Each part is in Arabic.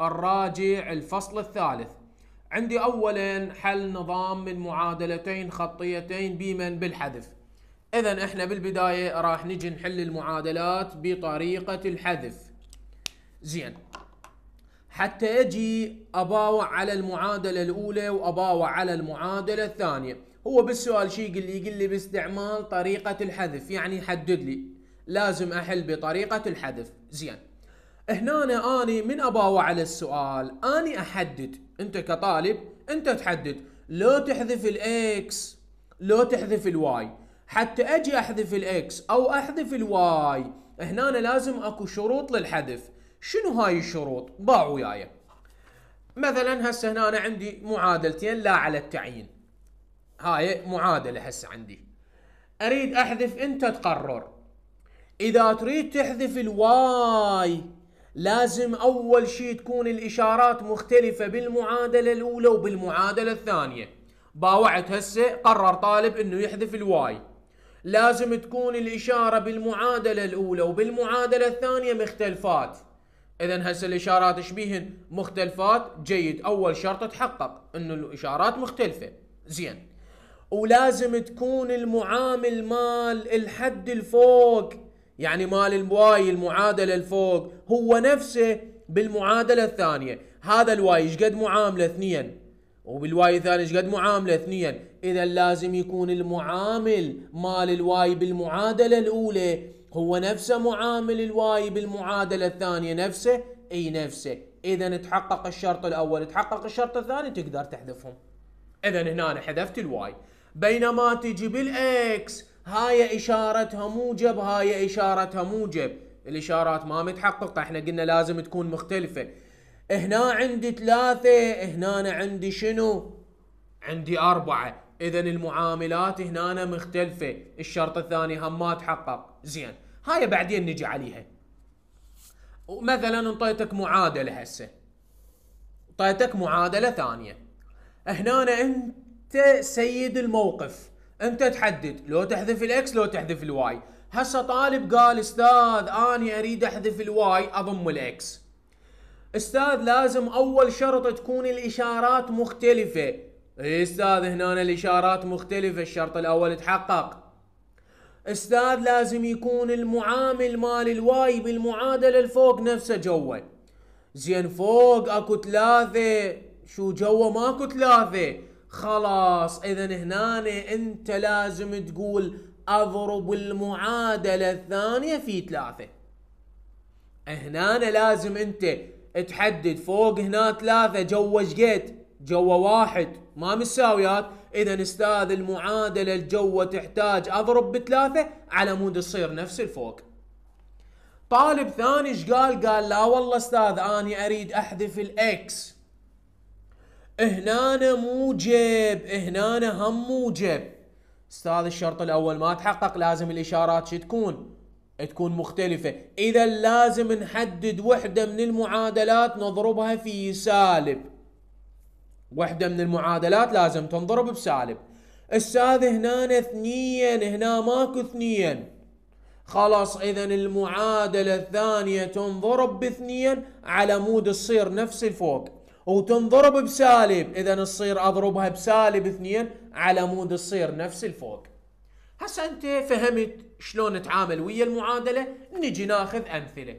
الراجع الفصل الثالث عندي اولا حل نظام من معادلتين خطيتين بمن بالحذف اذا احنا بالبدايه راح نجي نحل المعادلات بطريقه الحذف زين حتى اجي اباوع على المعادله الاولى واباوع على المعادله الثانيه هو بالسؤال شي يقول لي يقول لي باستعمال طريقه الحذف يعني يحدد لي لازم احل بطريقه الحذف زين هنا أنا, من أباوع على السؤال اني أحدد أنت كطالب أنت تحدد لو تحذف الإكس لو تحذف الواي حتى أجي أحذف الإكس أو أحذف الواي هنا أنا لازم أكو شروط للحذف شنو هاي الشروط ضاعوا وياي مثلا هسه هنا أنا عندي معادلتين لا على التعيين هاي معادلة هسه عندي أريد أحذف أنت تقرر إذا تريد تحذف الواي لازم أول شيء تكون الإشارات مختلفة بالمعادلة الأولى وبالمعادلة الثانية باوعت هسه قرر طالب أنه يحذف الواي لازم تكون الإشارة بالمعادلة الأولى وبالمعادلة الثانية مختلفات إذا هسه الإشارات شبيهن مختلفات جيد أول شرط تحقق أنه الإشارات مختلفة زين ولازم تكون المعامل مال الحد الفوق يعني مال الواي المعادله الفوق هو نفسه بالمعادله الثانيه هذا الواي ايش قد معامله اثنين وبالواي الثاني ايش قد معامله اثنين اذا لازم يكون المعامل مال الواي بالمعادله الاولى هو نفسه معامل الواي بالمعادله الثانيه نفسه اي نفسه اذا تحقق الشرط الاول تحقق الشرط الثاني تقدر تحذفهم اذا هنا حذفت الواي بينما تجي بالاكس هاي اشارتها موجب هاي اشارتها موجب الاشارات ما متحققه احنا قلنا لازم تكون مختلفه هنا عندي ثلاثة هنا عندي شنو عندي أربعة إذا المعاملات هنا مختلفة الشرط الثاني هم ما تحقق زين هاي بعدين نجي عليها مثلا انطيتك معادلة هسه انطيتك معادلة ثانية هنا انت سيد الموقف انت تحدد لو تحذف الاكس لو تحذف الواي هسه طالب قال استاذ اني اريد احذف الواي اضم الاكس استاذ لازم اول شرط تكون الاشارات مختلفه اي استاذ هنا الاشارات مختلفه الشرط الاول تحقق استاذ لازم يكون المعامل مال الواي بالمعادله الفوق نفسه جوا زين فوق اكو ثلاثه شو جوا ماكو ثلاثه خلاص اذا هنا انت لازم تقول اضرب المعادله الثانيه في ثلاثه هنا لازم انت تحدد فوق هنا ثلاثه جوا شقيت جوا واحد ما مساويات اذا استاذ المعادله الجوه تحتاج اضرب بثلاثه على مود تصير نفس الفوق طالب ثاني ايش قال؟ قال لا والله استاذ اني اريد احذف الاكس هنا موجب هنا هم موجب استاذ الشرط الاول ما تحقق لازم الاشارات شو تكون تكون مختلفة اذا لازم نحدد وحدة من المعادلات نضربها في سالب وحدة من المعادلات لازم تنضرب بسالب استاذ هنا اثنين هنا ماكو اثنين خلاص اذا المعادلة الثانية تنضرب باثنيا على مود تصير نفس الفوق وتنضرب بسالب اذا تصير اضربها بسالب اثنين على مود تصير نفس الفوق هسه انت فهمت شلون نتعامل ويا المعادله نجي ناخذ امثله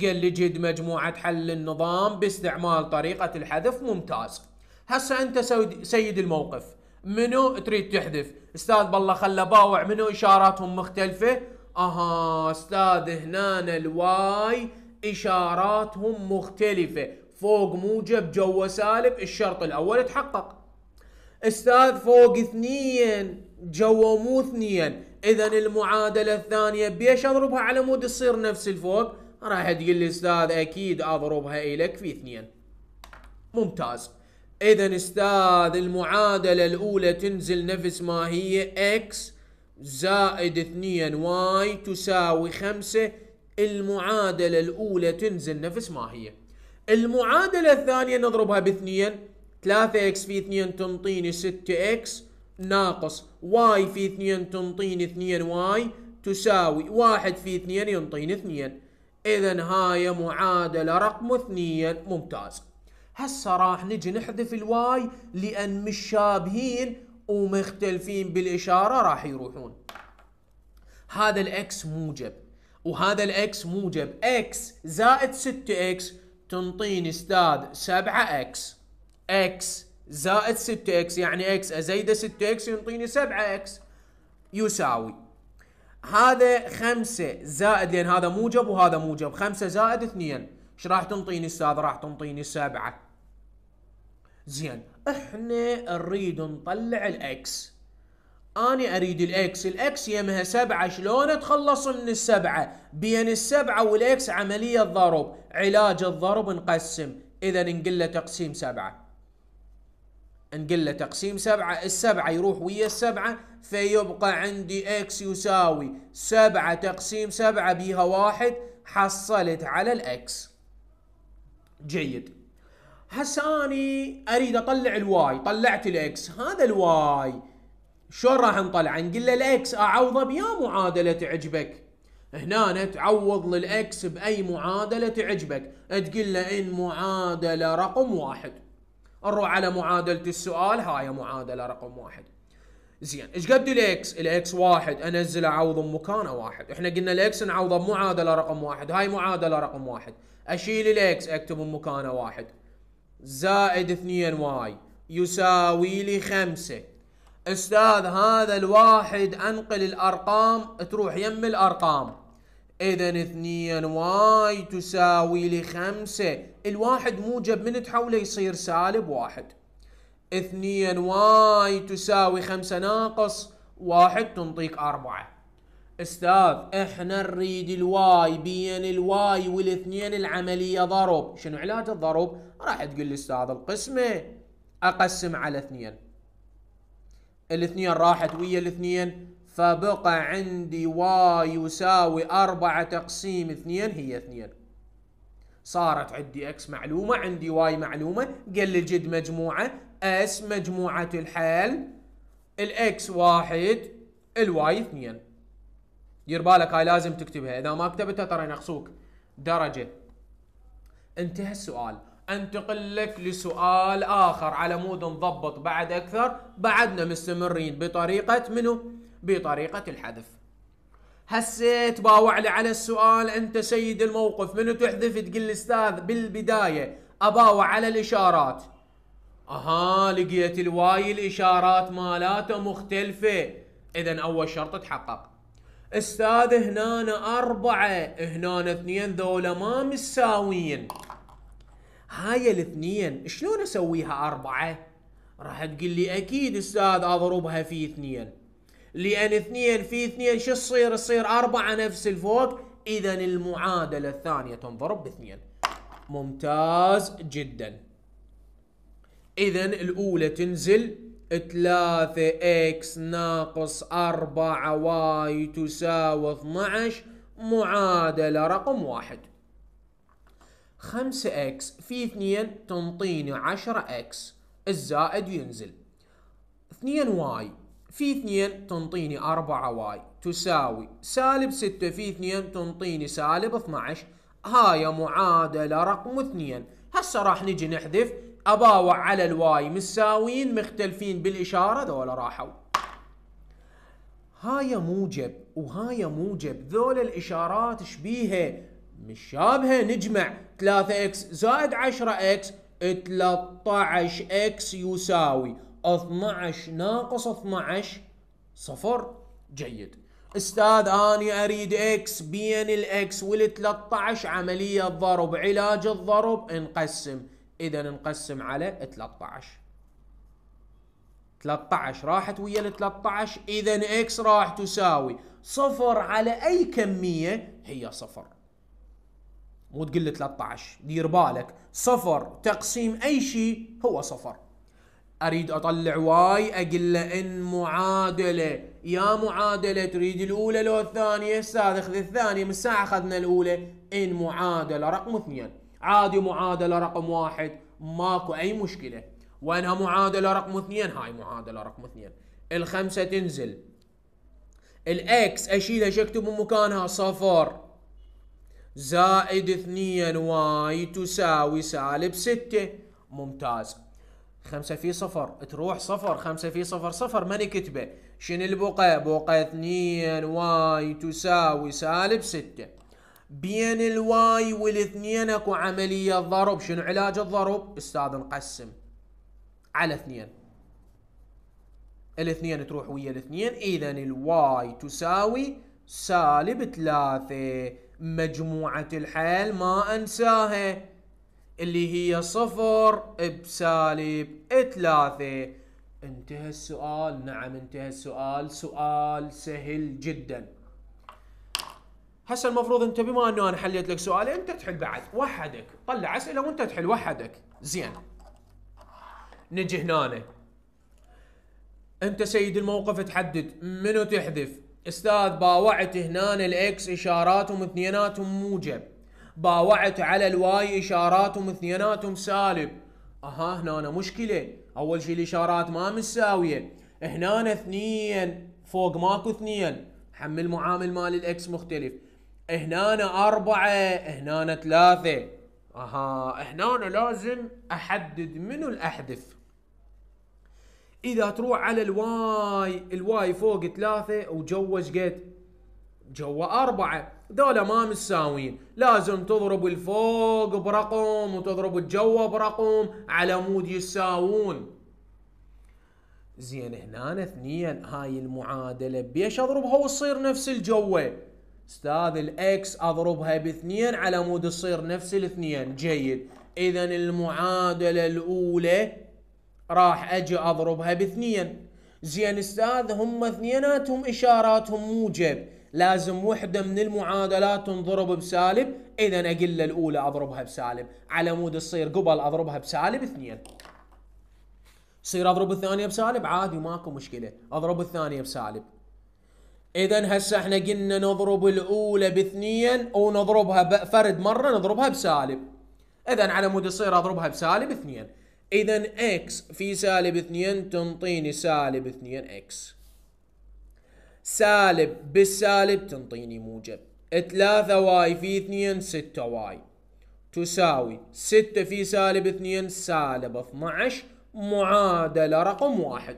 قال لي جد مجموعه حل النظام باستعمال طريقه الحذف ممتاز هسه انت سيد الموقف منو تريد تحذف استاذ بالله خلى باوع منو اشاراتهم مختلفه اها استاذ هنا الواي اشاراتهم مختلفه فوق موجب جوا سالب الشرط الاول تحقق استاذ فوق اثنين جوا مو اثنين اذا المعادله الثانيه بيش اضربها على مود تصير نفس الفوق راح تقول لي استاذ اكيد اضربها الك إيه في اثنين ممتاز اذا استاذ المعادله الاولى تنزل نفس ما هي اكس زائد اثنين واي تساوي 5 المعادله الاولى تنزل نفس ما هي المعادلة الثانية نضربها باثنين 3 اكس في 2 تنطيني 6 اكس ناقص واي في 2 تنطيني 2 واي تساوي 1 في 2 ينطيني 2 اذا هاي معادلة رقم 2 ممتاز هسه راح نجي نحذف الواي لان متشابهين ومختلفين بالاشارة راح يروحون هذا الاكس موجب وهذا الاكس موجب اكس زائد 6 اكس تنطيني استاذ 7 اكس اكس زائد 6 اكس يعني اكس ازيده 6 اكس ينطيني 7 اكس يساوي هذا 5 زائد لان هذا موجب وهذا موجب 5 زائد 2 ايش راح تنطيني استاذ راح تنطيني 7 زين احنا نريد نطلع الاكس أنا أريد الإكس الإكس يمها سبعة شلون أتخلص من السبعة بين السبعة والإكس عملية ضرب علاج الضرب نقسم إذا نقل له تقسيم سبعة نقل له تقسيم سبعة السبعة يروح ويا السبعة فيبقى عندي إكس يساوي سبعة تقسيم سبعة بيها واحد حصلت على الإكس جيد هسه اني اريد اطلع الواي طلعت الاكس هذا الواي شلون راح نطلعه نقول له الاكس اعوضه بيا معادله تعجبك هنا تعوض للاكس باي معادله تعجبك تقول له ان معادله رقم واحد نروح على معادله السؤال هاي معادله رقم واحد زين ايش قد الاكس؟ الاكس واحد انزله اعوضه بمكانه واحد، احنا قلنا الاكس نعوضه بمعادله رقم واحد، هاي معادله رقم واحد، اشيل الاكس اكتبه بمكانه واحد. زائد 2 واي يساوي لي خمسة استاذ هذا الواحد انقل الارقام تروح يم الارقام اذا اثنين واي تساوي لي خمسة الواحد موجب من تحوله يصير سالب واحد اثنين واي تساوي خمسة ناقص واحد تنطيك اربعة استاذ احنا نريد الواي بين الواي والاثنين العملية ضرب شنو علاج الضرب راح تقول لي استاذ القسمة اقسم على اثنين الاثنين راحت ويا الاثنين فبقى عندي واي يساوي أربعة تقسيم اثنين هي اثنين صارت عندي اكس معلومة عندي واي معلومة قال لي جد مجموعة اس مجموعة الحال الاكس واحد الواي اثنين دير بالك هاي لازم تكتبها اذا ما كتبتها ترى ينقصوك درجة انتهى السؤال انتقل لك لسؤال اخر على مود نضبط بعد اكثر بعدنا مستمرين بطريقه منو بطريقه الحذف هسه تباوع لي على السؤال انت سيد الموقف منو تحذف تقول الاستاذ بالبدايه اباوع على الاشارات اها لقيت الواي الاشارات مالاته مختلفه اذا اول شرط تحقق استاذ هنا أربعة هنا اثنين ذولا ما مساويين هاي الاثنين شلون اسويها اربعه راح تقول لي اكيد استاذ اضربها في اثنين لان اثنين في اثنين شو تصير تصير اربعه نفس الفوق اذا المعادله الثانيه تنضرب باثنين ممتاز جدا اذا الاولى تنزل 3 اكس ناقص 4 واي تساوي 12 معادله رقم واحد خمسة اكس في اثنين تنطيني عشرة اكس الزائد ينزل اثنين واي في اثنين تنطيني أربعة واي تساوي سالب ستة في اثنين تنطيني سالب 12 هاي معادلة رقم اثنين هسه راح نجي نحذف أباوع على الواي مساوين مختلفين بالإشارة ذولا راحوا هاي موجب وهاي موجب ذول الإشارات شبيهة مشابهة نجمع 3x زائد 10x 13x يساوي 12 ناقص 12 صفر جيد استاذ اني اريد x بين الاكس وال 13 عمليه الضرب علاج الضرب نقسم اذا نقسم على 13 13 راحت ويا ال 13 اذا x راح تساوي صفر على اي كميه هي صفر مو تقول لي 13 دير بالك صفر تقسيم اي شيء هو صفر اريد اطلع واي اقول له ان معادله يا معادله تريد الاولى لو الثانيه استاذ اخذ الثانيه من الساعه اخذنا الاولى ان معادله رقم اثنين عادي معادله رقم واحد ماكو اي مشكله وانها معادله رقم اثنين هاي معادله رقم اثنين الخمسه تنزل الاكس اشيلها شو اكتب من مكانها صفر زائد اثنين واي تساوي سالب ستة ممتاز خمسة في صفر تروح صفر خمسة في صفر صفر ما نكتبه شنو البقى بقى اثنين واي تساوي سالب ستة بين الواي والاثنين اكو عملية ضرب شنو علاج الضرب استاذ نقسم على اثنين الاثنين تروح ويا الاثنين اذا الواي تساوي سالب ثلاثة مجموعة الحيل ما أنساها اللي هي صفر بسالب ثلاثة انتهى السؤال نعم انتهى السؤال سؤال سهل جدا هسه المفروض انت بما انه انا حليت لك سؤال انت تحل بعد وحدك طلع اسئله وانت تحل وحدك زين نجي هنا انت سيد الموقف تحدد منو تحذف استاذ باوعت هنا الاكس اشاراتهم اثنيناتهم موجب باوعت على الواي اشاراتهم اثنيناتهم سالب اها هنا مشكله اول شيء الاشارات ما متساويه هنا اثنين فوق ماكو اثنين حمل معامل مال الاكس مختلف هنا أربعة هنا ثلاثة أها هنا لازم أحدد منو الأحذف اذا تروح على الواي الواي فوق ثلاثة وجوه شقد جوا أربعة ذولا ما مساوين لازم تضرب الفوق برقم وتضرب الجوا برقم على مود يساوون زين هنا اثنين هاي المعادلة بيش اضربها وتصير نفس الجوة استاذ الاكس اضربها باثنين على مود تصير نفس الاثنين جيد اذا المعادلة الاولى راح اجي اضربها باثنين زين استاذ هم اثنيناتهم اشاراتهم موجب لازم وحده من المعادلات تنضرب بسالب اذا اقل الاولى اضربها بسالب على مود تصير قبل اضربها بسالب اثنين صير اضرب الثانيه بسالب عادي ماكو مشكله اضرب الثانيه بسالب اذا هسه احنا قلنا نضرب الاولى باثنين ونضربها فرد مره نضربها بسالب اذا على مود يصير اضربها بسالب اثنين اذا اكس في سالب اثنين تنطيني سالب اثنين اكس سالب بالسالب تنطيني موجب ثلاثة واي في اثنين ستة واي تساوي ستة في سالب اثنين سالب اثنى عشر معادلة رقم واحد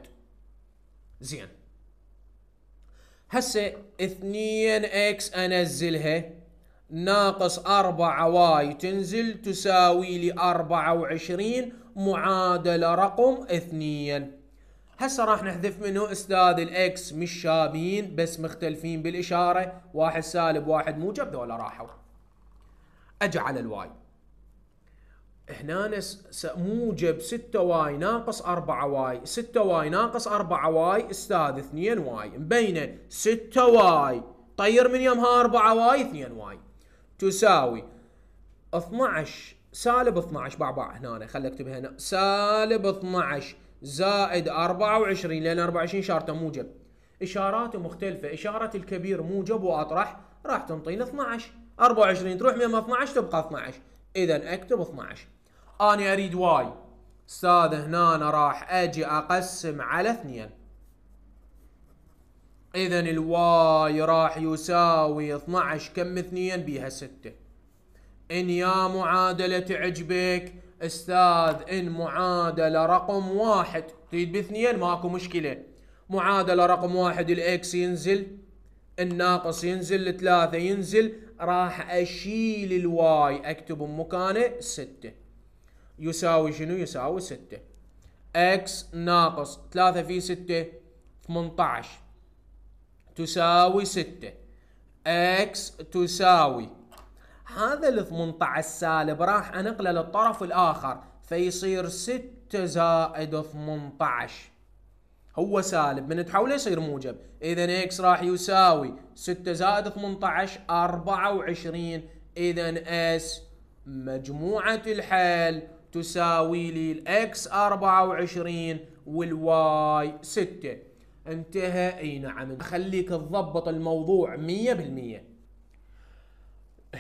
زين هسه اثنين اكس انزلها ناقص اربعة واي تنزل تساوي لي اربعة وعشرين معادلة رقم اثنين هسه راح نحذف منه استاذ الاكس مش شابين بس مختلفين بالاشاره واحد سالب واحد موجب ذولا راحوا على الواي هنا موجب 6 واي ناقص 4 واي 6 واي ناقص 4 واي استاذ 2 واي مبينه 6 واي طير من يمها 4 واي 2 واي تساوي 12 سالب 12 بعبع هنا خلي اكتبها هنا سالب 12 زائد 24 لان 24 اشارته موجب اشاراته مختلفه اشاره الكبير موجب واطرح راح تنطيني 12 24 تروح من 12 تبقى 12 اذا اكتب 12 انا اريد واي استاذ هنا راح اجي اقسم على اثنين اذا الواي راح يساوي 12 كم اثنين بيها 6 إن يا معادلة عجبك استاذ إن معادلة رقم واحد تريد باثنين ماكو مشكلة معادلة رقم واحد الإكس ينزل الناقص ينزل الثلاثة ينزل راح أشيل الواي أكتب مكانه ستة يساوي شنو يساوي ستة إكس ناقص ثلاثة في ستة 18 تساوي ستة إكس تساوي هذا ال 18 سالب راح انقله للطرف الاخر فيصير 6 زائد 18 هو سالب من تحوله يصير موجب اذا اكس راح يساوي 6 زائد 18 24 اذا اس مجموعة الحل تساوي لي الاكس 24 والواي 6 انتهى اي نعم خليك تضبط الموضوع 100%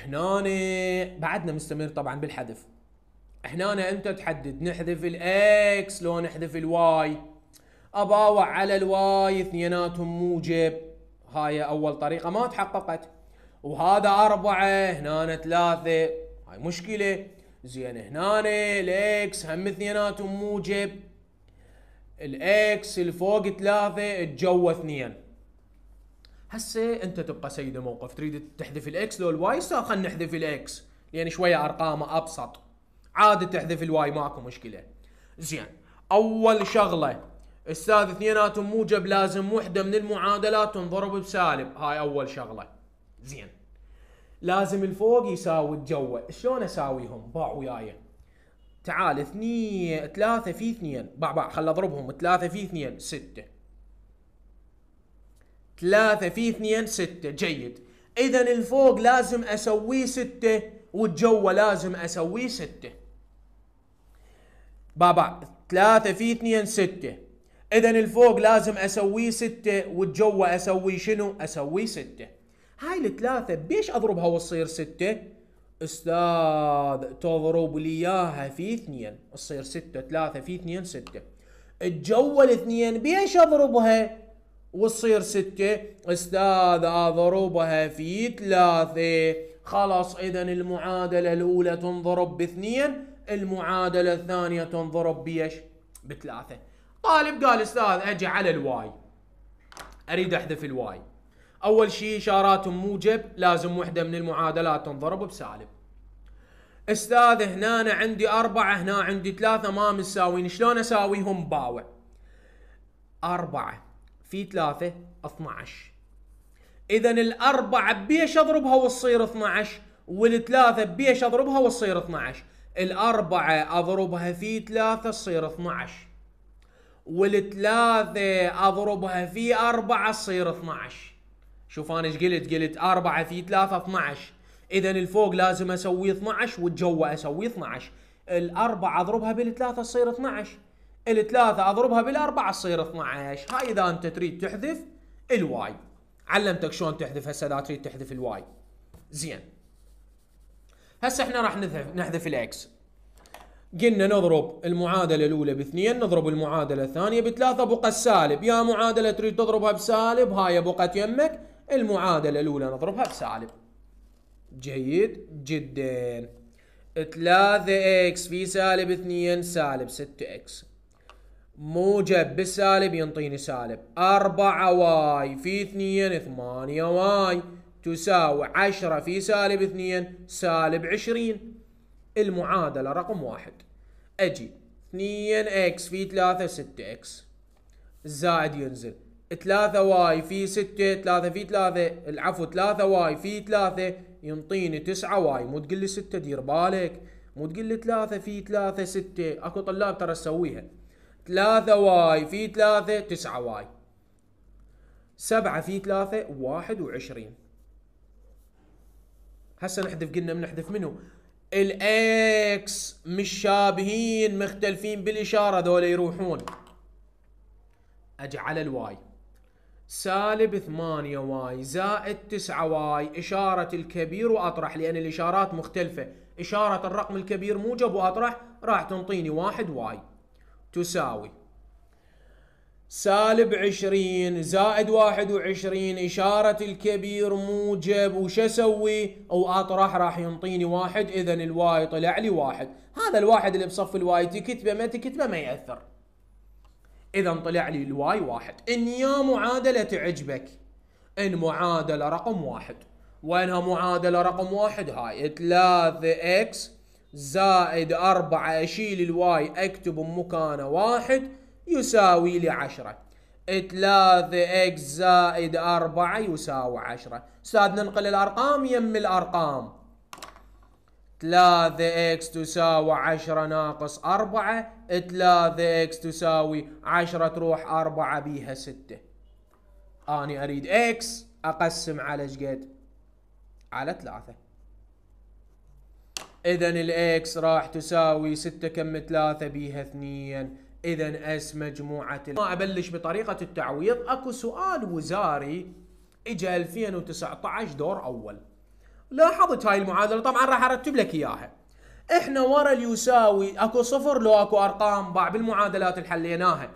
هنا بعدنا مستمر طبعا بالحذف هنا انت تحدد نحذف الاكس لو نحذف الواي اباوع على الواي اثنيناتهم موجب هاي اول طريقه ما تحققت وهذا أربعة هنا ثلاثة هاي مشكلة زين هنا الاكس هم اثنيناتهم موجب الاكس الفوق ثلاثة الجو اثنين هسه انت تبقى سيد الموقف تريد تحذف الاكس لو الواي خلينا نحذف الاكس يعني شويه ارقامه ابسط عادي تحذف الواي ماكو مشكله زين اول شغله استاذ اثنيناتهم موجب لازم وحده من المعادلات تنضرب بسالب هاي اول شغله زين لازم الفوق يساوي الجوة شلون اساويهم باع وياي تعال اثنين ثلاثة في اثنين باع باع خل اضربهم ثلاثة في اثنين ستة ثلاثة في اثنين ستة جيد اذا الفوق لازم اسويه ستة والجوة لازم اسويه ستة بابا ثلاثة في اثنين ستة اذا الفوق لازم اسويه ستة والجوة اسوي شنو اسويه ستة هاي الثلاثة بيش اضربها وتصير ستة استاذ تضرب لي اياها في اثنين تصير ستة ثلاثة في اثنين ستة الجوة الاثنين بيش اضربها وتصير ستة استاذة ضربها في ثلاثة خلاص إذا المعادلة الأولى تنضرب باثنين المعادلة الثانية تنضرب بيش بثلاثة طالب قال استاذ اجي على الواي اريد احذف الواي اول شيء اشارات موجب لازم وحده من المعادلات تنضرب بسالب استاذ هنا عندي أربعة هنا عندي ثلاثة ما مساوين شلون أساويهم باوع أربعة في 3 12 اذا الاربعه بيش اضربها وتصير 12 والثلاثه بيش اضربها وتصير 12 الاربعه اضربها في ثلاثة تصير 12 والثلاثة اضربها في أربعة تصير 12 شوف انا ايش قلت قلت أربعة في ثلاثة 12 اذا الفوق لازم اسوي 12 والجوا اسوي 12 الأربعة اضربها بالثلاثة تصير 12 الثلاثة اضربها بالاربعة تصير 12 هاي اذا انت تريد تحذف الواي علمتك شلون تحذف هسه اذا تريد تحذف الواي زين هسه احنا راح نحذف نحذف الاكس قلنا نضرب المعادلة الأولى باثنين نضرب المعادلة الثانية بثلاثة بقى السالب يا معادلة تريد تضربها بسالب هاي بقت يمك المعادلة الأولى نضربها بسالب جيد جدا 3 اكس في سالب 2 سالب 6 اكس موجب بالسالب ينطيني سالب 4 واي في 2 8 واي تساوي 10 في سالب 2 سالب 20 المعادلة رقم واحد أجي 2 اكس في 3 6 اكس الزائد ينزل 3 واي في 6 3 في 3 العفو 3 واي في 3 ينطيني 9 واي مو تقول لي 6 دير بالك مو تقول لي 3 في 3 6 اكو طلاب ترى تسويها 3 واي في 3 9 واي 7 في 3 21 هسا نحذف قلنا بنحذف منه الاكس مشابهين مختلفين بالاشاره دول يروحون اجعل الواي سالب 8 واي زائد 9 واي إشارة الكبير وأطرح لأن الإشارات مختلفة إشارة الرقم الكبير موجب وأطرح راح تنطيني واحد واي تساوي سالب عشرين زائد واحد وعشرين إشارة الكبير موجب وش أسوي أو أطرح راح ينطيني واحد إذا الواي طلع لي واحد هذا الواحد اللي بصف الواي تكتبه ما تكتبه ما يأثر إذا طلع لي الواي واحد إن يا معادلة تعجبك إن معادلة رقم واحد وإنها معادلة رقم واحد هاي ثلاثة إكس زائد أربعة أشيل الواي أكتبه بمكانه واحد يساوي لي عشرة ثلاثة إكس زائد أربعة يساوي عشرة أستاذ ننقل الأرقام يم الأرقام ثلاثة إكس تساوي عشرة ناقص أربعة ثلاثة إكس تساوي عشرة تروح أربعة بيها ستة أني أريد إكس أقسم على شقد على ثلاثة اذا الاكس راح تساوي 6 كم 3 بيها 2 اذا اس مجموعه ما ابلش بطريقه التعويض اكو سؤال وزاري اجى 2019 دور اول لاحظت هاي المعادله طبعا راح ارتب لك اياها احنا ورا اليساوي اكو صفر لو اكو ارقام باع بالمعادلات اللي حليناها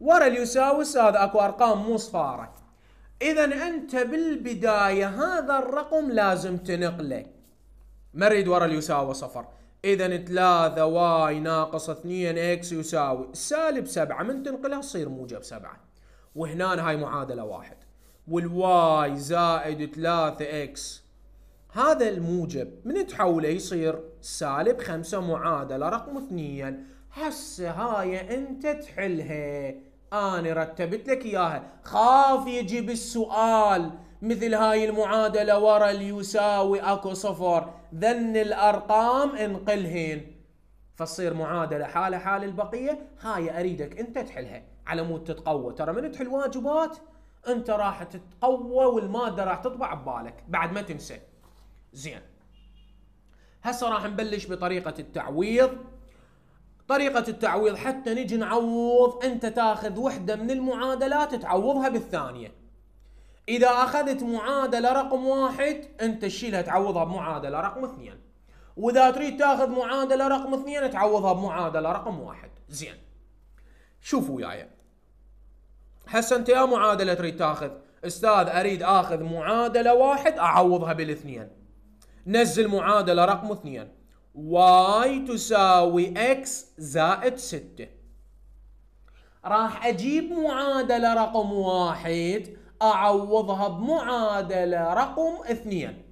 ورا اليساوي هذا اكو ارقام مو صفاره اذا انت بالبدايه هذا الرقم لازم تنقله ما مرد ورا اليساوي صفر اذا 3 واي ناقص 2 اكس يساوي سالب 7 من تنقلها تصير موجب 7 وهنا هاي معادله واحد والواي زائد 3 اكس هذا الموجب من تحوله يصير سالب 5 معادله رقم 2 هسه هاي انت تحلها انا رتبت لك اياها خاف يجيب السؤال مثل هاي المعادله ورا اليساوي اكو صفر ذن الارقام انقلهن فتصير معادله حاله حال البقيه هاي اريدك انت تحلها على مود تتقوى ترى من تحل واجبات انت راح تتقوى والماده راح تطبع ببالك بعد ما تنسى زين هسه راح نبلش بطريقه التعويض طريقة التعويض حتى نجي نعوض انت تاخذ وحدة من المعادلات تعوضها بالثانية اذا اخذت معادله رقم واحد انت تشيلها تعوضها بمعادله رقم اثنين واذا تريد تاخذ معادله رقم اثنين تعوضها بمعادله رقم واحد زين شوفوا وياي يعني. هسه انت يا معادله تريد تاخذ استاذ اريد اخذ معادله واحد اعوضها بالاثنين نزل معادله رقم اثنين واي تساوي اكس زائد ستة راح اجيب معادله رقم واحد أعوضها بمعادلة رقم اثنين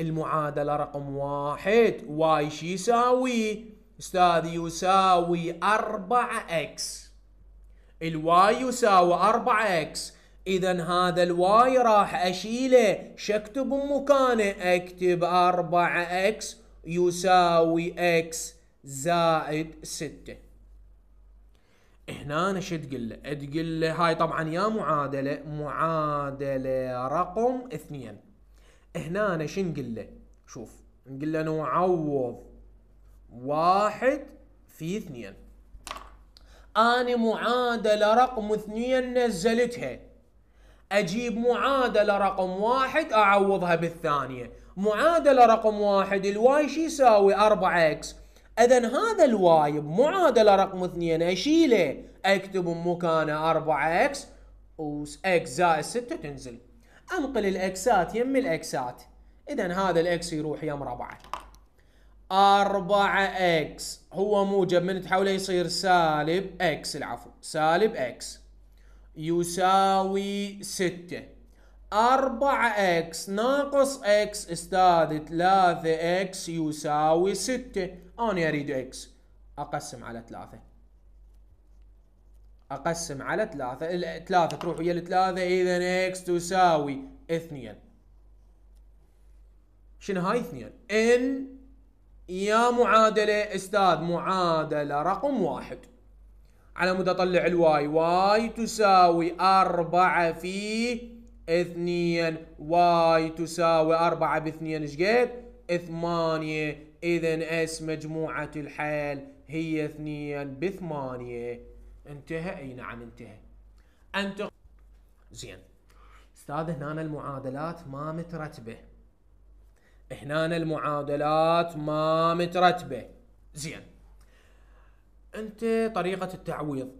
المعادلة رقم واحد واي شي يساوي استاذ يساوي أربعة إكس الواي يساوي أربعة إكس إذا هذا الواي راح أشيله شكتب مكانه أكتب أربعة إكس يساوي إكس زائد ستة هنا أنا شو تقول له؟ تقول له هاي طبعا يا معادله معادله رقم اثنين هنا أنا شو نقول له؟ شوف نقول له نعوض واحد في اثنين أنا معادلة رقم اثنين نزلتها أجيب معادلة رقم واحد أعوضها بالثانية معادلة رقم واحد الواي شو يساوي 4 اكس اذا هذا الوايب بمعادله رقم اثنين اشيله اكتب مكانه 4 اكس واكس زائد 6 تنزل انقل الاكسات يم الاكسات اذا هذا الاكس يروح يم 4 4 اكس هو موجب من تحوله يصير سالب اكس العفو سالب اكس يساوي 6 4 اكس ناقص اكس استاذ 3 اكس يساوي 6 أنا أريد X أقسم على ثلاثة أقسم على ثلاثة ثلاثة تروح ويا الثلاثة إذا X تساوي اثنين شنو هاي اثنين إن يا معادلة أستاذ معادلة رقم واحد على مود أطلع الواي واي تساوي أربعة في اثنين واي تساوي أربعة باثنين شقد ثمانية إذا اس مجموعة الحال هي اثنين بثمانية انتهى أي نعم انتهى أنت زين استاذ هنا المعادلات ما مترتبة هنا المعادلات ما مترتبة زين انت طريقة التعويض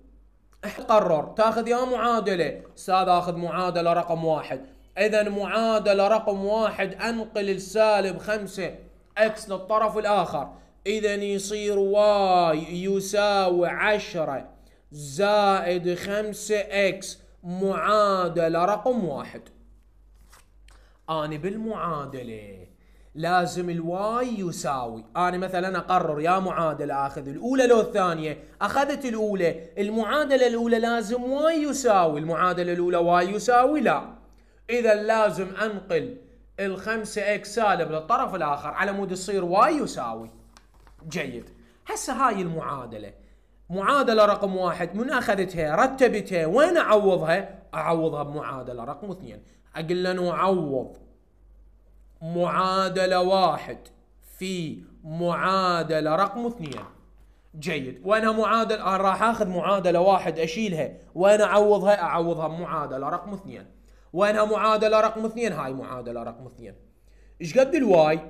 قرر تاخذ يا معادلة استاذ اخذ معادلة رقم واحد اذا معادلة رقم واحد انقل السالب خمسة اكس للطرف الاخر اذا يصير واي يساوي عشرة زائد خمسة اكس معادلة رقم واحد انا بالمعادلة لازم الواي يساوي انا مثلا اقرر يا معادله اخذ الاولى لو الثانيه اخذت الاولى المعادله الاولى لازم واي يساوي المعادله الاولى واي يساوي لا اذا لازم انقل الخمسة اكس سالب للطرف الاخر على مود يصير واي يساوي جيد هسه هاي المعادلة معادلة رقم واحد من اخذتها رتبتها وين اعوضها اعوضها بمعادلة رقم اثنين اقول له نعوض معادلة واحد في معادلة رقم اثنين جيد وأنا معادلة راح أخذ معادلة واحد أشيلها وأنا أعوضها أعوضها بمعادلة رقم اثنين وينها معادله رقم اثنين هاي معادله رقم اثنين ايش قد الواي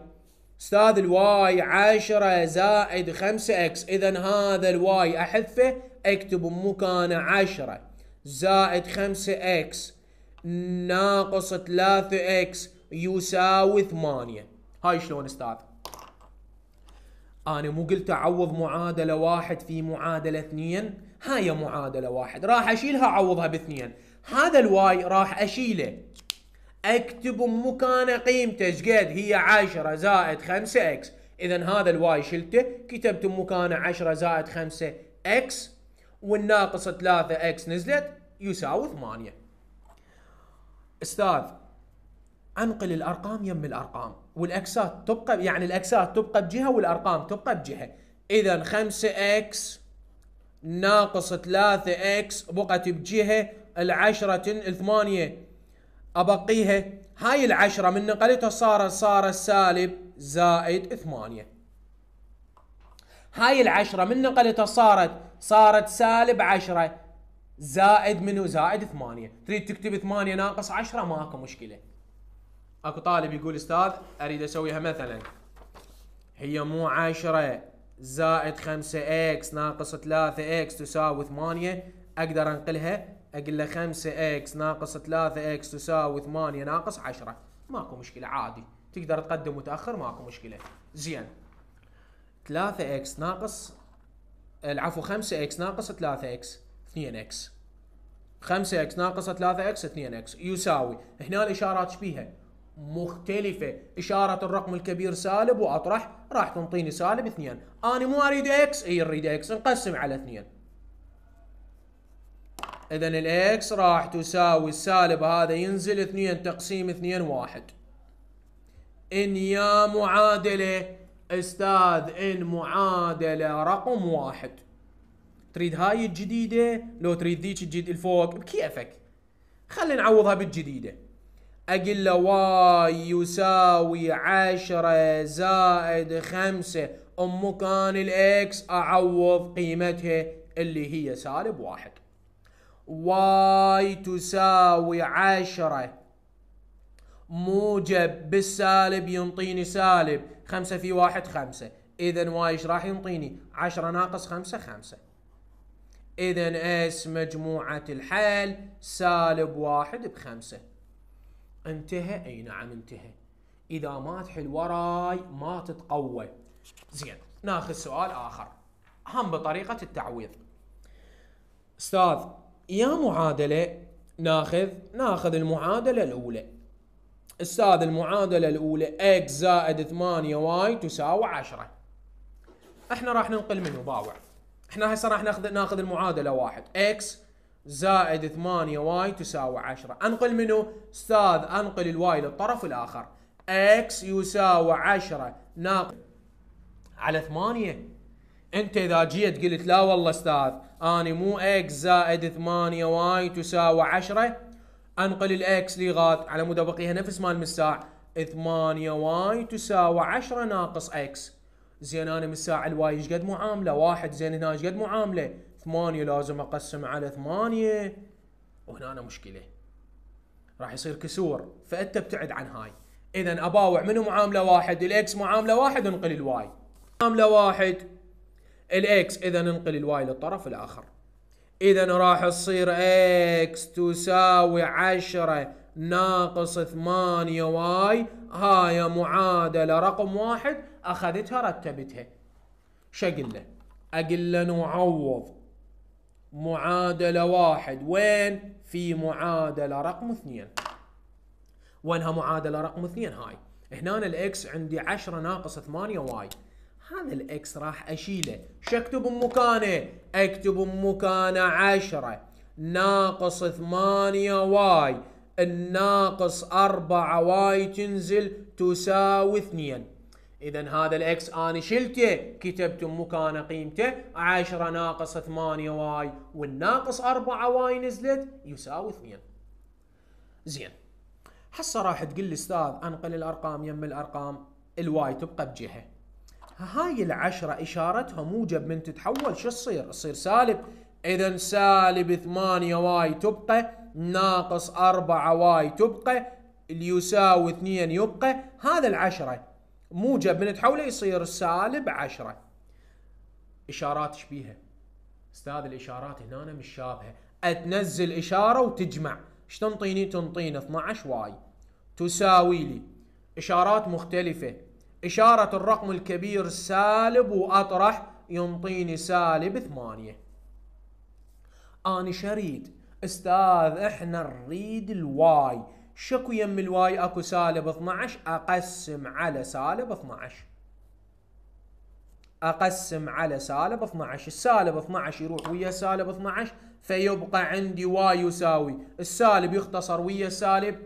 استاذ الواي 10 زائد 5 اكس اذا هذا الواي احذفه اكتب مكانه 10 زائد 5 اكس ناقص 3 اكس يساوي 8 هاي شلون استاذ انا مو قلت اعوض معادله واحد في معادله اثنين هاي معادله واحد راح اشيلها اعوضها باثنين هذا الواي راح اشيله اكتب مكانه قيمته ايش هي 10 زائد 5 اكس اذا هذا الواي شلته كتبت مكانه 10 زائد 5 اكس والناقص 3 اكس نزلت يساوي 8 استاذ انقل الارقام يم الارقام والاكسات تبقى يعني الاكسات تبقى بجهه والارقام تبقى بجهه اذا 5 اكس ناقص 3 اكس بقت بجهه العشرة الثمانية أبقيها هاي العشرة من نقلتها صار صار السالب زائد ثمانية هاي العشرة من نقلتها صارت صارت سالب عشرة زائد منو زائد ثمانية تريد تكتب ثمانية ناقص عشرة ماكو مشكلة اكو طالب يقول استاذ اريد اسويها مثلا هي مو عشرة زائد خمسة اكس ناقص ثلاثة اكس تساوي ثمانية اقدر انقلها اقول له 5 اكس ناقص 3 اكس تساوي 8 ناقص 10 ماكو مشكله عادي تقدر تقدم وتاخر ماكو مشكله زين 3 اكس ناقص العفو 5 اكس ناقص 3 اكس 2 اكس 5 اكس ناقص 3 اكس 2 اكس يساوي هنا الاشارات شبيهه مختلفة إشارة الرقم الكبير سالب وأطرح راح تنطيني سالب اثنين أنا مو أريد إكس إي أريد إكس نقسم على اثنين اذا الاكس راح تساوي السالب هذا ينزل 2 تقسيم 2 واحد ان يا معادله استاذ ان معادله رقم واحد تريد هاي الجديده لو تريد ذيك الجديده الفوق بكيفك خلينا نعوضها بالجديده اقول له واي يساوي عشرة زائد خمسة ام مكان الاكس اعوض قيمتها اللي هي سالب واحد واي تساوي عشرة موجب بالسالب ينطيني سالب خمسة في واحد خمسة إذا واي إيش راح ينطيني عشرة ناقص خمسة خمسة إذا اس مجموعة الحل سالب واحد بخمسة انتهى أي نعم انتهى إذا ما تحل وراي ما تتقوى زين ناخذ سؤال آخر هم بطريقة التعويض أستاذ يا معادلة ناخذ ناخذ المعادلة الأولى استاذ المعادلة الأولى x زائد 8y تساوي 10 احنا راح ننقل منه باوع احنا هسه راح ناخذ ناخذ المعادلة واحد x زائد 8y تساوي 10 انقل منه استاذ انقل الواي للطرف الآخر x يساوي 10 ناقل على 8 انت اذا جيت قلت لا والله استاذ اني مو اكس زائد 8 واي تساوي 10 انقل الاكس لغايه على مود ابقيها نفس مال الساعه 8 واي تساوي 10 ناقص اكس زين انا من الساعه الواي ايش قد معامله؟ واحد زين هنا ايش قد معامله؟ 8 لازم اقسم على 8 وهنا أنا مشكله راح يصير كسور فانت ابتعد عن هاي اذا اباوع منو معامله واحد؟ الاكس معامله واحد انقل الواي معامله واحد الاكس اذا ننقل الواي للطرف الاخر اذا راح تصير اكس تساوي عشرة ناقص ثمانية واي هاي معادلة رقم واحد اخذتها رتبتها شقله اقله نعوض معادلة واحد وين في معادلة رقم اثنين وينها معادلة رقم اثنين هاي هنا الاكس عندي 10 ناقص 8 واي هذا الاكس راح اشيله شو اكتب بمكانه اكتب بمكانه عشرة ناقص ثمانية واي الناقص أربعة واي تنزل تساوي اثنين إذا هذا الإكس أنا شلته كتبت مكان قيمته 10 ناقص 8 واي والناقص 4 واي نزلت يساوي 2 زين حصة راح تقول لي أستاذ أنقل الأرقام يم الأرقام الواي تبقى بجهة هاي العشرة إشارتها موجب من تتحول شو تصير تصير سالب إذا سالب ثمانية واي تبقى ناقص أربعة واي تبقى اللي يساوي اثنين يبقى هذا العشرة موجب من تحوله يصير سالب عشرة إشارات شبيهة أستاذ الإشارات هنا مش شابهة أتنزل إشارة وتجمع ايش تنطيني تنطيني 12 واي تساوي لي إشارات مختلفة إشارة الرقم الكبير سالب وأطرح ينطيني سالب ثمانية أنا شريد أستاذ إحنا نريد الواي شكو يم الواي أكو سالب 12 أقسم على سالب 12 أقسم على سالب 12 السالب 12 يروح ويا سالب 12 فيبقى عندي واي يساوي السالب يختصر ويا سالب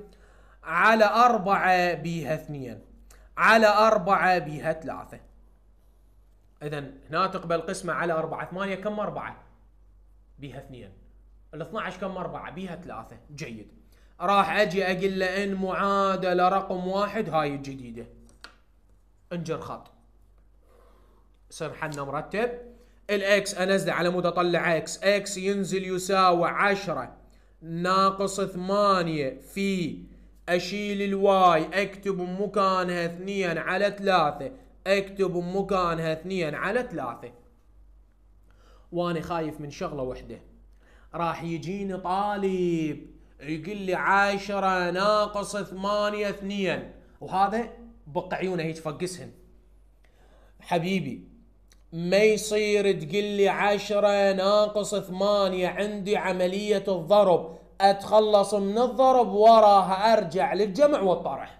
على أربعة بيها اثنين على أربعة بيها ثلاثة إذا هنا تقبل قسمة على أربعة ثمانية كم أربعة؟ بيها اثنين ال 12 كم أربعة؟ بيها ثلاثة جيد راح أجي أقول له إن معادلة رقم واحد هاي الجديدة انجر خط يصير حنا مرتب الاكس انزله على مود اطلع اكس اكس ينزل يساوي 10 ناقص 8 في اشيل الواي اكتب مكانها اثنين على ثلاثة اكتب مكانها اثنين على ثلاثة وانا خايف من شغلة وحدة راح يجيني طالب يقول لي عشرة ناقص ثمانية اثنين وهذا بق عيونه هيك فقسهن حبيبي ما يصير تقول لي عشرة ناقص ثمانية عندي عملية الضرب اتخلص من الضرب وراها ارجع للجمع والطرح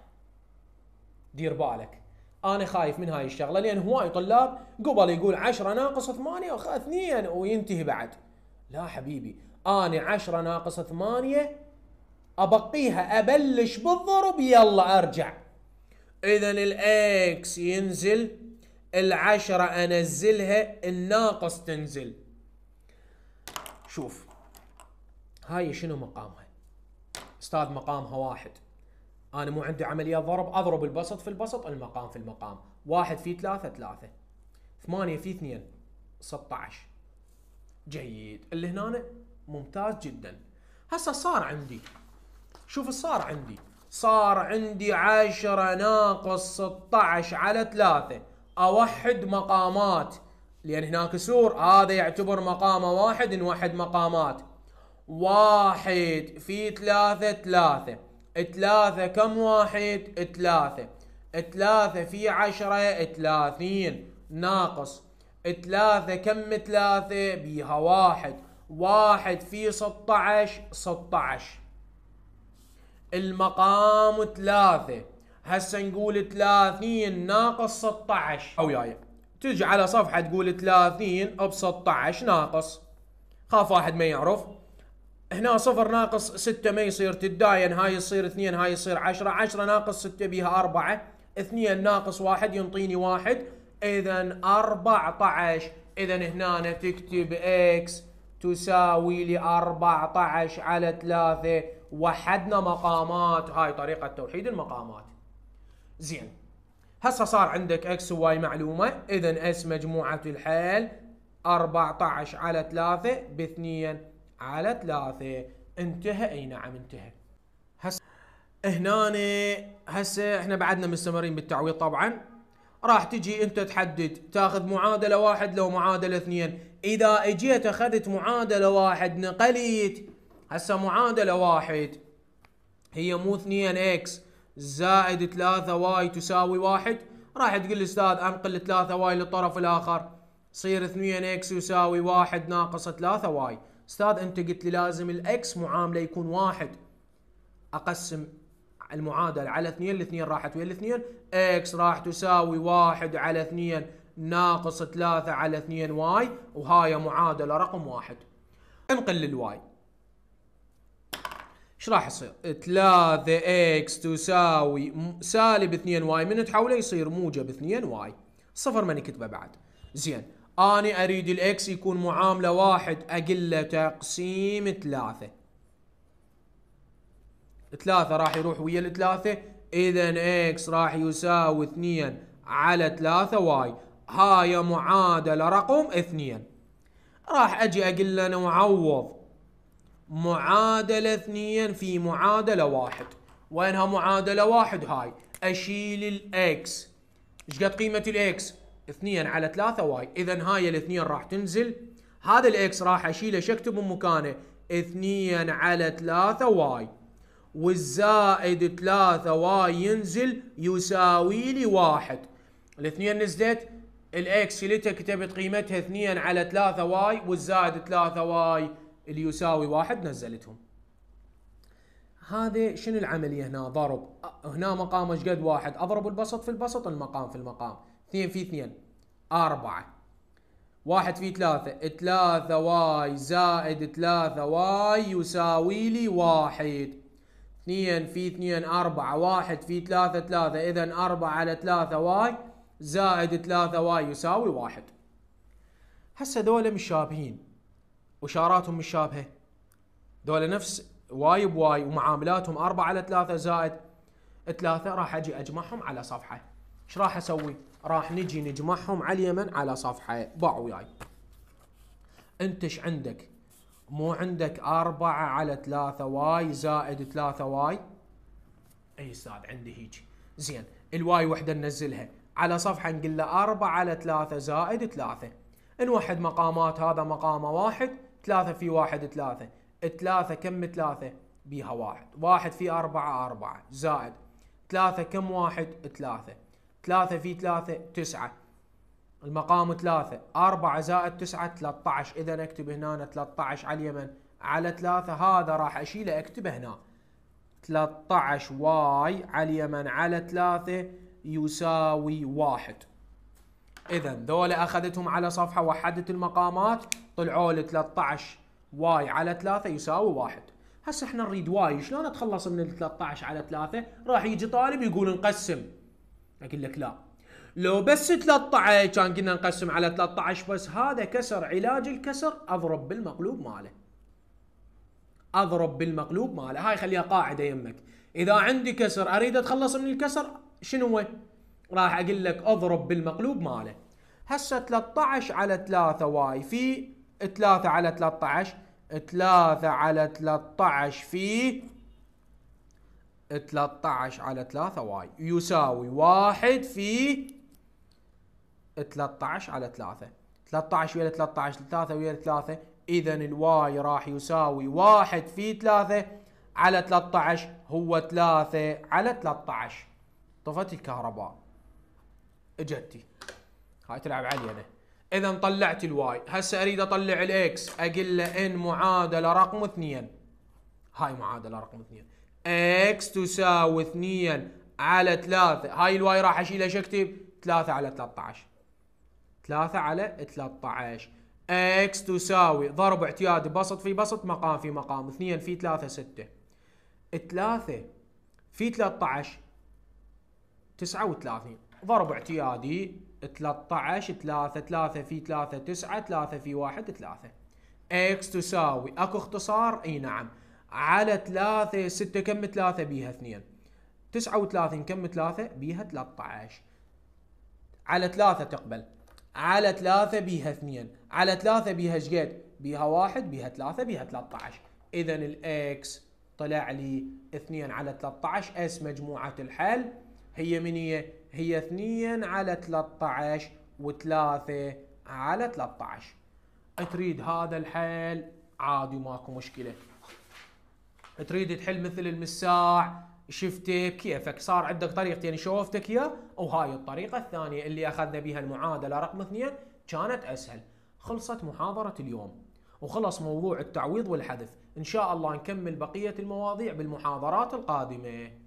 دير بالك انا خايف من هاي الشغله لان هواي طلاب قبل يقول 10 ناقص 8 اثنين وينتهي بعد لا حبيبي انا 10 ناقص 8 ابقيها ابلش بالضرب يلا ارجع اذا الاكس ينزل العشرة انزلها الناقص تنزل شوف هاي شنو مقامها استاذ مقامها واحد انا مو عندي عمليه ضرب اضرب البسط في البسط المقام في المقام واحد في ثلاثة ثلاثة ثمانية في اثنين 16 جيد اللي هنا ممتاز جدا هسه صار عندي شوف صار عندي صار عندي 10 ناقص 16 على 3 اوحد مقامات لان هناك سور هذا يعتبر مقامه واحد نوحد مقامات واحد في ثلاثة ثلاثة ثلاثة كم واحد ثلاثة ثلاثة في عشرة ثلاثين ناقص ثلاثة كم ثلاثة بيها واحد واحد في ستة عشر ستة عشر المقام ثلاثة هسه نقول ثلاثين ناقص ستة عشر أو يايا تجي على صفحة تقول ثلاثين ب عشر ناقص خاف واحد ما يعرف هنا صفر ناقص 6 ما يصير تداين هاي يصير 2 هاي يصير 10 10 ناقص 6 بيها 4 2 ناقص 1 ينطيني 1 اذا 14 اذا هنا تكتب اكس تساوي لي 14 على 3 وحدنا مقامات هاي طريقة توحيد المقامات زين هسه صار عندك اكس وواي معلومة اذا اس مجموعة الحل 14 على 3 باثنين على ثلاثة انتهى اي نعم انتهى هس هنا هسه احنا بعدنا مستمرين بالتعويض طبعا راح تجي انت تحدد تاخذ معادله واحد لو معادله اثنين اذا اجيت اخذت معادله واحد نقليت هسه معادله واحد هي مو 2 اكس زائد 3 واي تساوي واحد راح تقول الاستاذ انقل 3 واي للطرف الاخر صير 2 اكس يساوي واحد ناقص 3 واي استاذ انت قلت لي لازم الاكس معامله يكون واحد اقسم المعادله على اثنين الاثنين راحت ويا الاثنين اكس راح تساوي واحد على اثنين ناقص ثلاثة على اثنين واي وهاي معادله رقم واحد انقل للواي ايش راح يصير؟ 3 اكس تساوي سالب 2 واي من تحوله يصير موجب 2 واي صفر ما نكتبه بعد زين أنا أريد الإكس يكون معاملة واحد له تقسيم ثلاثة ثلاثة راح يروح ويا الثلاثة إذا إكس راح يساوي اثنين على ثلاثة واي هاي معادلة رقم اثنين راح أجي أقول له وعوض معادلة اثنين في معادلة واحد وينها معادلة واحد هاي أشيل الإكس إيش قد قيمة الإكس 2 على 3 واي اذا هاي الاثنين راح تنزل هذا الاكس راح اشيله شو اكتب مكانه 2 على 3 واي والزائد 3 واي ينزل يساوي لي واحد الاثنين نزلت الاكس شلتها كتبت قيمتها 2 على 3 واي والزائد 3 واي اللي يساوي واحد نزلتهم هذا شنو العمليه هنا ضرب هنا مقام ايش قد واحد اضرب البسط في البسط المقام في المقام 2 في 2 أربعة واحد في ثلاثة ثلاثة واي زائد ثلاثة واي يساوي لي واحد اثنين في اثنين أربعة واحد في ثلاثة ثلاثة إذا أربعة على ثلاثة واي زائد ثلاثة واي يساوي واحد هسه دولة مشابهين وشاراتهم مشابهة دولة نفس واي بواي ومعاملاتهم أربعة على ثلاثة زائد ثلاثة راح أجي أجمعهم على صفحة إيش راح أسوي؟ راح نجي نجمعهم على اليمن على صفحة باع وياي انت ايش عندك مو عندك أربعة على ثلاثة واي زائد ثلاثة واي اي استاذ عندي هيك زين الواي وحدة ننزلها على صفحة نقول له أربعة على ثلاثة زائد ثلاثة نوحد مقامات هذا مقامه واحد ثلاثة في واحد ثلاثة ثلاثة كم ثلاثة بيها واحد واحد في أربعة أربعة زائد ثلاثة كم واحد ثلاثة 3 في 3 9 المقام 3 4 زائد 9 13 اذا اكتب هنا 13 على اليمن على 3 هذا راح اشيله اكتبه هنا 13 واي على اليمن على 3 يساوي 1 اذا ذولا اخذتهم على صفحه وحدت المقامات طلعوا لي 13 واي على 3 يساوي 1 هسه احنا نريد واي شلون اتخلص من ال 13 على 3 راح يجي طالب يقول نقسم اقول لك لا لو بس 13 كان قلنا نقسم على 13 بس هذا كسر علاج الكسر اضرب بالمقلوب ماله اضرب بالمقلوب ماله هاي خليها قاعده يمك اذا عندي كسر اريد اتخلص من الكسر شنو راح اقول لك اضرب بالمقلوب ماله هسه 13 على 3 واي في 3 على 13 3 على 13 في 13 على 3 واي يساوي 1 في 13 على 3 13 ويا 13 3 ويا 3 اذا الواي راح يساوي 1 في 3 على 13 هو 3 على 13 طفت الكهرباء اجتي هاي تلعب علي انا اذا طلعت الواي هسه اريد اطلع الاكس اقول له ان معادله رقم 2 هاي معادله رقم 2 اكس تساوي 2 على 3 هاي الواي راح اشيلها ايش اكتب 3 على 13 3 على 13 اكس تساوي ضرب اعتيادي بسط في بسط مقام في مقام 2 في 3 6 3 في 13 39 ضرب اعتيادي 13 3 3 في 3 9 3 في 1 3 اكس تساوي اكو اختصار اي نعم على ثلاثة ستة كم ثلاثة بيها تسعة 39 كم ثلاثة بيها 13 على ثلاثة تقبل على ثلاثة بيها اثنين على ثلاثة بيها شقد بيها واحد بيها ثلاثة بيها 13 اذا الاكس طلع لي اثنين على 13 اس مجموعه الحل هي من هي؟ هي اثنين على 13 عشر وثلاثة على 13 تريد هذا الحل عادي ماكو مشكله تريد تحل مثل المساع شفته بكيفك صار عندك طريقتين يعني شوفتك اياه وهاي الطريقه الثانيه اللي اخذنا بها المعادله رقم اثنين كانت اسهل خلصت محاضره اليوم وخلص موضوع التعويض والحذف ان شاء الله نكمل بقيه المواضيع بالمحاضرات القادمه